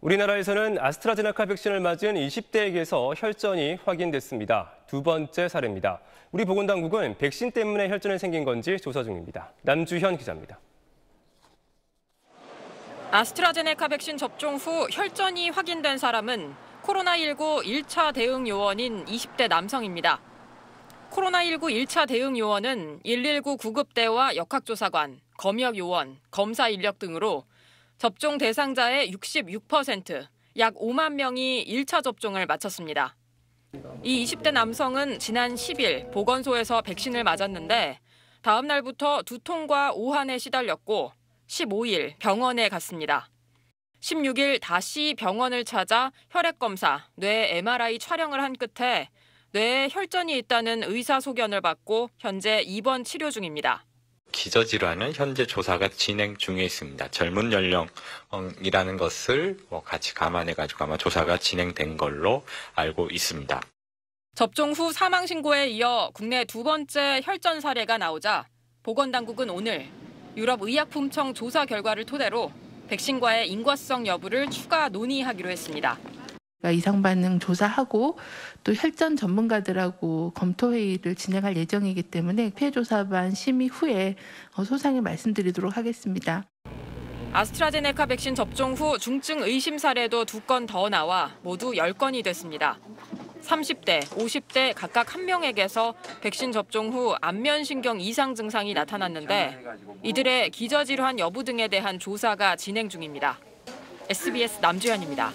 우리나라에서는 아스트라제네카 백신을 맞은 20대에게서 혈전이 확인됐습니다. 두 번째 사례입니다. 우리 보건당국은 백신 때문에 혈전이 생긴 건지 조사 중입니다. 남주현 기자입니다. 아스트라제네카 백신 접종 후 혈전이 확인된 사람은 코로나19 1차 대응 요원인 20대 남성입니다. 코로나19 1차 대응 요원은 119 구급대와 역학조사관, 검역 요원, 검사 인력 등으로 접종 대상자의 66%, 약 5만 명이 1차 접종을 마쳤습니다. 이 20대 남성은 지난 10일 보건소에서 백신을 맞았는데 다음 날부터 두통과 오한에 시달렸고 15일 병원에 갔습니다. 16일 다시 병원을 찾아 혈액검사, 뇌 MRI 촬영을 한 끝에 뇌에 혈전이 있다는 의사소견을 받고 현재 입원 치료 중입니다. 기저질환은 현재 조사가 진행 중에 있습니다. 젊은 연령이라는 것을 뭐 같이 감안해가지고 아마 조사가 진행된 걸로 알고 있습니다. 접종 후 사망 신고에 이어 국내 두 번째 혈전 사례가 나오자 보건당국은 오늘 유럽의약품청 조사 결과를 토대로 백신과의 인과성 여부를 추가 논의하기로 했습니다. 이상 반응 조사하고 또 혈전 전문가들하고 검토 회의를 진행할 예정이기 때문에 피해 조사반 심의 후에 어, 소상히 말씀드리도록 하겠습니다. 아스트라제네카 백신 접종 후 중증 의심 사례도 두 건 더 나와 모두 10건이 됐습니다. 30대, 50대 각각 한 명에게서 백신 접종 후 안면신경 이상 증상이 나타났는데 이들의 기저질환 여부 등에 대한 조사가 진행 중입니다. SBS 남주현입니다.